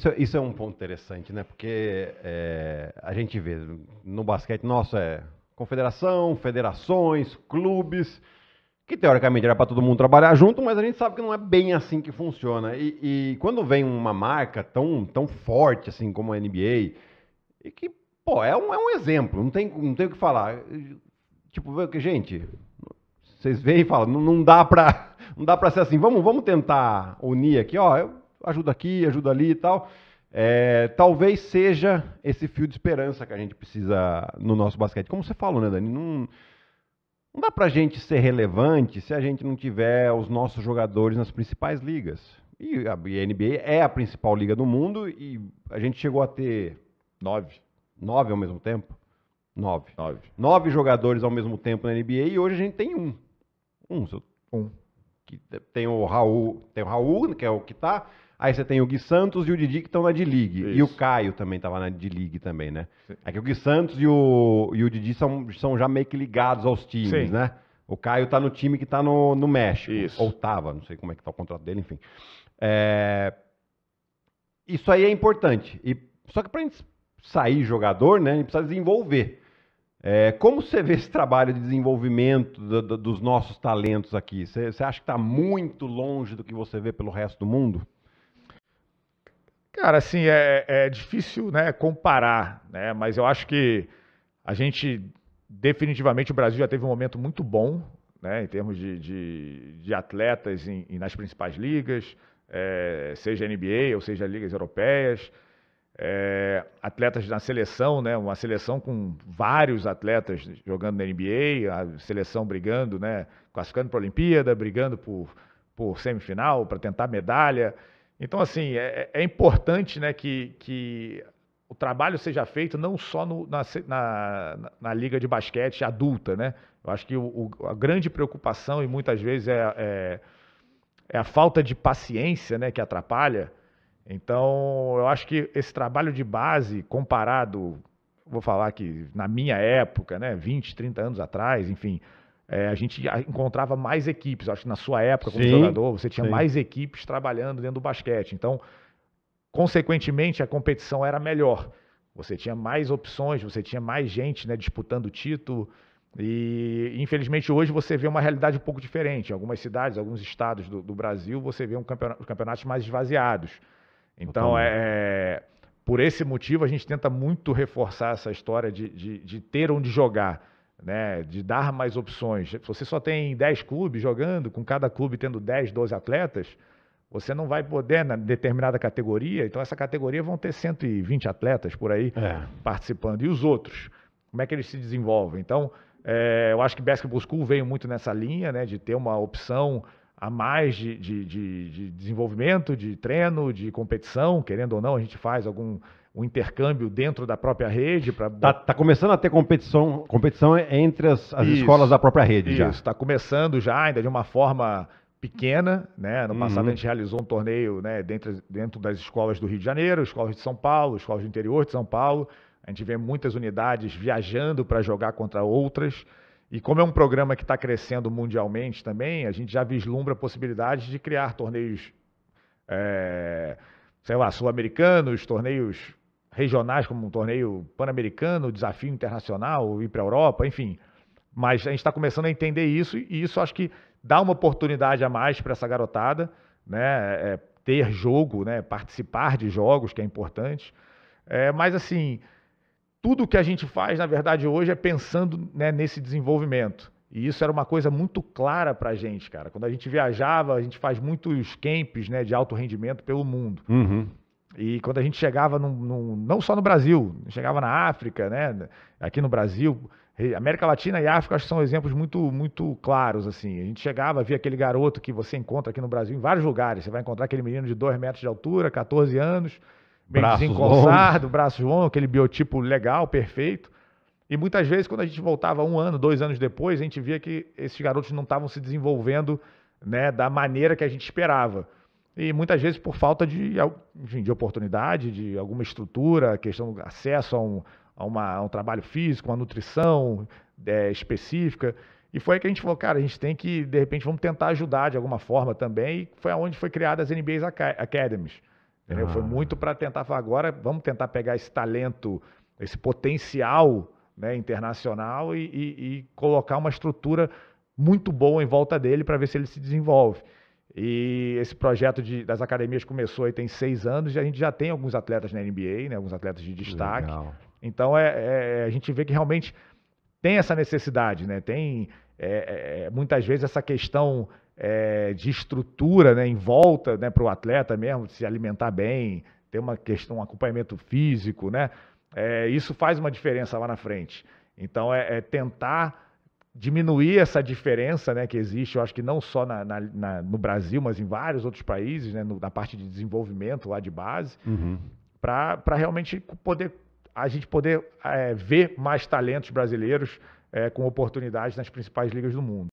isso, isso é um ponto interessante, né? Porque é, a gente vê no basquete, nossa, é confederação, federações, clubes, que teoricamente era para todo mundo trabalhar junto, mas a gente sabe que não é bem assim que funciona. E, e quando vem uma marca tão, tão forte assim como a NBA, e que, pô, é um, é um exemplo, não tem, não tem o que falar. Tipo, que gente, vocês veem e falam, não, dá para não dá para ser assim, vamos, vamos tentar unir aqui, ó, eu, ajuda aqui, ajuda ali e tal. É, talvez seja esse fio de esperança que a gente precisa no nosso basquete. Como você falou, né, Dani? Não, não dá pra gente ser relevante se a gente não tiver os nossos jogadores nas principais ligas. E a, e a NBA é a principal liga do mundo e a gente chegou a ter. Nove. Nove ao mesmo tempo? Nove. Nove. Nove jogadores ao mesmo tempo na NBA e hoje a gente tem um. Um. Um. Que tem o Raul, tem o Raul, que é o que tá. Aí você tem o Gui Santos e o Didi que estão na D-League. E o Caio também estava na D-League também, né? Sim. É que o Gui Santos e o, e o Didi são, são já meio que ligados aos times, Sim. né? O Caio está no time que está no, no México. Isso. Ou tava, não sei como é que tá o contrato dele, enfim. É... Isso aí é importante. E... Só que para a gente sair jogador, né, a gente precisa desenvolver. É... Como você vê esse trabalho de desenvolvimento do, do, dos nossos talentos aqui? Você, você acha que está muito longe do que você vê pelo resto do mundo? Cara, assim, é, é, é difícil né, comparar, né? mas eu acho que a gente, definitivamente, o Brasil já teve um momento muito bom né, em termos de, de, de atletas em, em, nas principais ligas, é, seja NBA ou seja ligas europeias, é, atletas na seleção, né, uma seleção com vários atletas jogando na NBA, a seleção brigando, né, classificando para a Olimpíada, brigando por, por semifinal, para tentar medalha. Então, assim, é, é, é importante né, que, que o trabalho seja feito não só no, na, na, na, liga de basquete adulta, né? Eu acho que o, o, a grande preocupação, e muitas vezes é, é, é, a falta de paciência né, que atrapalha. Então, eu acho que esse trabalho de base, comparado, vou falar que na minha época, né, 20, 30 anos atrás, enfim, é, a gente encontrava mais equipes. Acho que na sua época, como sim, jogador, você tinha sim. mais equipes trabalhando dentro do basquete. Então, consequentemente, a competição era melhor. Você tinha mais opções, você tinha mais gente né, disputando o título. E, infelizmente, hoje você vê uma realidade um pouco diferente. Em algumas cidades, alguns estados do, do Brasil, você vê um campeonato, campeonatos mais esvaziados. Então, é, é, por esse motivo, a gente tenta muito reforçar essa história de, de, de ter onde jogar né, de dar mais opções. Se você só tem 10 clubes jogando, com cada clube tendo 10, 12 atletas, você não vai poder na né, determinada categoria, então essa categoria vão ter 120 atletas por aí é. participando. E os outros? Como é que eles se desenvolvem? Então, é, eu acho que Basketball School veio muito nessa linha, né, de ter uma opção a mais de, de, de, de, desenvolvimento, de treino, de competição, querendo ou não, a gente faz algum o intercâmbio dentro da própria rede. Pra... Tá, tá, começando a ter competição, competição entre as, as escolas da própria rede isso, já. Isso, está começando já, ainda de uma forma pequena, né? No uhum. passado a gente realizou um torneio, né, dentro, dentro das escolas do Rio de Janeiro, escolas de São Paulo, escolas do interior de São Paulo. A gente vê muitas unidades viajando para jogar contra outras. E como é um programa que está crescendo mundialmente também, a gente já vislumbra possibilidades de criar torneios, é, sei lá, sul-americanos, torneios regionais, como um torneio pan-americano, desafio internacional, ir para a Europa, enfim. Mas a gente está começando a entender isso e isso acho que dá uma oportunidade a mais para essa garotada, né? É, é, ter jogo, né? Participar de jogos, que é importante. É, mas assim, tudo que a gente faz, na verdade, hoje é pensando né, nesse desenvolvimento. E isso era uma coisa muito clara para a gente, cara. Quando a gente viajava, a gente faz muitos camps né, de alto rendimento pelo mundo. Uhum. E quando a gente chegava, num, num, não só no Brasil, chegava na África, né? aqui no Brasil, América Latina e África acho que são exemplos muito, muito claros. assim. A gente chegava, via aquele garoto que você encontra aqui no Brasil, em vários lugares. Você vai encontrar aquele menino de 2 metros de altura, 14 anos, bem braços braço João, braços longos, aquele biotipo legal, perfeito. E muitas vezes, quando a gente voltava um ano, dois anos depois, a gente via que esses garotos não estavam se desenvolvendo né, da maneira que a gente esperava. E muitas vezes por falta de, enfim, de oportunidade, de alguma estrutura, questão do acesso a um, a, uma, a um trabalho físico, uma nutrição é, específica. E foi aí que a gente falou, cara, a gente tem que, de repente, vamos tentar ajudar de alguma forma também. E foi onde foi criada as NBAs Academies. Ah. Foi muito para tentar falar, agora vamos tentar pegar esse talento, esse potencial né, internacional e, e, e colocar uma estrutura muito boa em volta dele para ver se ele se desenvolve. E esse projeto de, das academias começou aí tem seis anos e a gente já tem alguns atletas na NBA, né, alguns atletas de destaque. Legal. Então é, é, é, a gente vê que realmente tem essa necessidade, né? Tem é, é, é muitas vezes essa questão é, de estrutura né, em volta né, para o atleta mesmo, se alimentar bem, ter uma questão, um acompanhamento físico, né? isso faz uma diferença lá na frente. Então é tentar diminuir essa diferença né, que existe, eu acho que não só na, na, na, no Brasil, mas em vários outros países, né, no, na parte de desenvolvimento lá de base, uhum. para realmente poder a gente poder é, ver mais talentos brasileiros é, com oportunidades nas principais ligas do mundo.